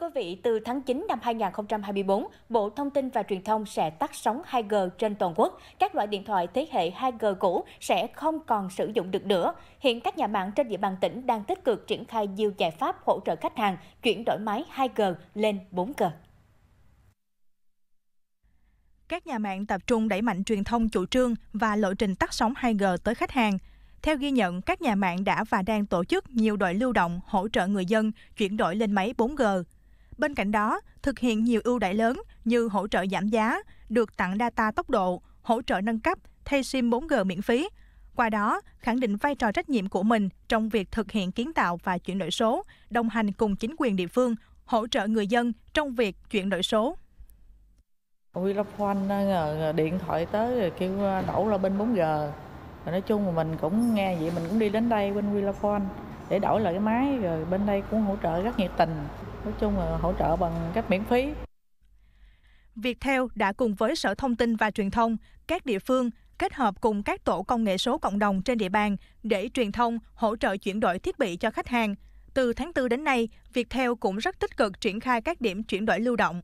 Thưa quý vị, từ tháng 9 năm 2024, Bộ Thông tin và Truyền thông sẽ tắt sóng 2G trên toàn quốc. Các loại điện thoại thế hệ 2G cũ sẽ không còn sử dụng được nữa. Hiện các nhà mạng trên địa bàn tỉnh đang tích cực triển khai nhiều giải pháp hỗ trợ khách hàng chuyển đổi máy 2G lên 4G các nhà mạng tập trung đẩy mạnh truyền thông chủ trương và lộ trình tắt sóng 2G tới khách hàng. Theo ghi nhận, các nhà mạng đã và đang tổ chức nhiều đội lưu động hỗ trợ người dân chuyển đổi lên máy 4G. Bên cạnh đó, thực hiện nhiều ưu đại lớn như hỗ trợ giảm giá, được tặng data tốc độ, hỗ trợ nâng cấp, thay SIM 4G miễn phí. Qua đó, khẳng định vai trò trách nhiệm của mình trong việc thực hiện kiến tạo và chuyển đổi số, đồng hành cùng chính quyền địa phương, hỗ trợ người dân trong việc chuyển đổi số. Ui Lộc ờ, điện thoại tới rồi kêu ờ, đổ là bên 4G. nói chung là mình cũng nghe vậy mình cũng đi đến đây bên Willafon để đổi lại cái máy rồi bên đây cũng hỗ trợ rất nhiệt tình nói chung là hỗ trợ bằng cách miễn phí. Viettel đã cùng với Sở Thông tin và Truyền thông, các địa phương kết hợp cùng các tổ công nghệ số cộng đồng trên địa bàn để truyền thông hỗ trợ chuyển đổi thiết bị cho khách hàng. Từ tháng 4 đến nay, Viettel cũng rất tích cực triển khai các điểm chuyển đổi lưu động.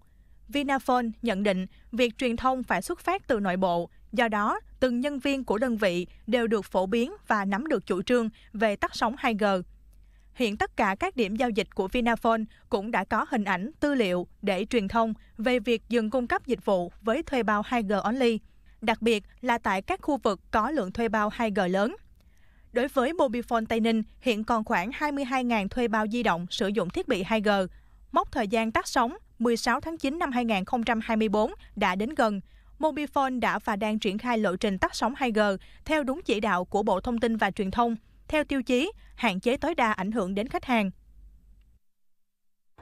Vinaphone nhận định việc truyền thông phải xuất phát từ nội bộ, do đó từng nhân viên của đơn vị đều được phổ biến và nắm được chủ trương về tắt sóng 2G hiện tất cả các điểm giao dịch của Vinaphone cũng đã có hình ảnh, tư liệu để truyền thông về việc dừng cung cấp dịch vụ với thuê bao 2G only, đặc biệt là tại các khu vực có lượng thuê bao 2G lớn. Đối với Mobifone Tây Ninh, hiện còn khoảng 22.000 thuê bao di động sử dụng thiết bị 2G. Mốc thời gian tắt sóng 16 tháng 9 năm 2024 đã đến gần. Mobifone đã và đang triển khai lộ trình tắt sóng 2G theo đúng chỉ đạo của Bộ Thông tin và Truyền thông – theo tiêu chí hạn chế tối đa ảnh hưởng đến khách hàng.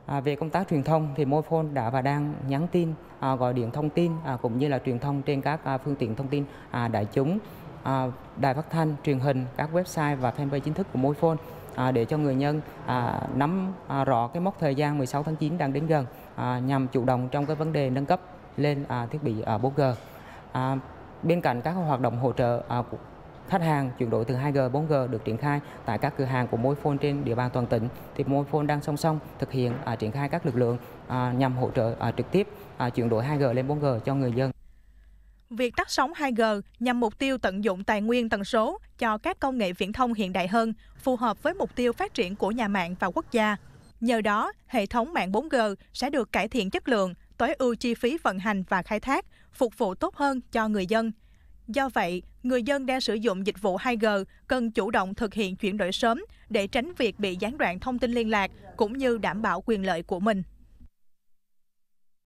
À, về công tác truyền thông thì Mobile đã và đang nhắn tin, à, gọi điện thông tin à, cũng như là truyền thông trên các à, phương tiện thông tin à, đại chúng, à, đài phát thanh, truyền hình, các website và fanpage chính thức của Mobile à, để cho người nhân à, nắm à, rõ cái mốc thời gian 16 tháng 9 đang đến gần à, nhằm chủ động trong cái vấn đề nâng cấp lên à, thiết bị à, 4G. À, bên cạnh các hoạt động hỗ trợ à, khách hàng chuyển đổi từ 2G 4G được triển khai tại các cửa hàng của Mobifone trên địa bàn toàn tỉnh thì Mobifone đang song song thực hiện à, triển khai các lực lượng à, nhằm hỗ trợ à, trực tiếp à, chuyển đổi 2G lên 4G cho người dân. Việc tắt sóng 2G nhằm mục tiêu tận dụng tài nguyên tần số cho các công nghệ viễn thông hiện đại hơn, phù hợp với mục tiêu phát triển của nhà mạng và quốc gia. Nhờ đó, hệ thống mạng 4G sẽ được cải thiện chất lượng, tối ưu chi phí vận hành và khai thác, phục vụ tốt hơn cho người dân. Do vậy, người dân đang sử dụng dịch vụ 2G cần chủ động thực hiện chuyển đổi sớm để tránh việc bị gián đoạn thông tin liên lạc cũng như đảm bảo quyền lợi của mình.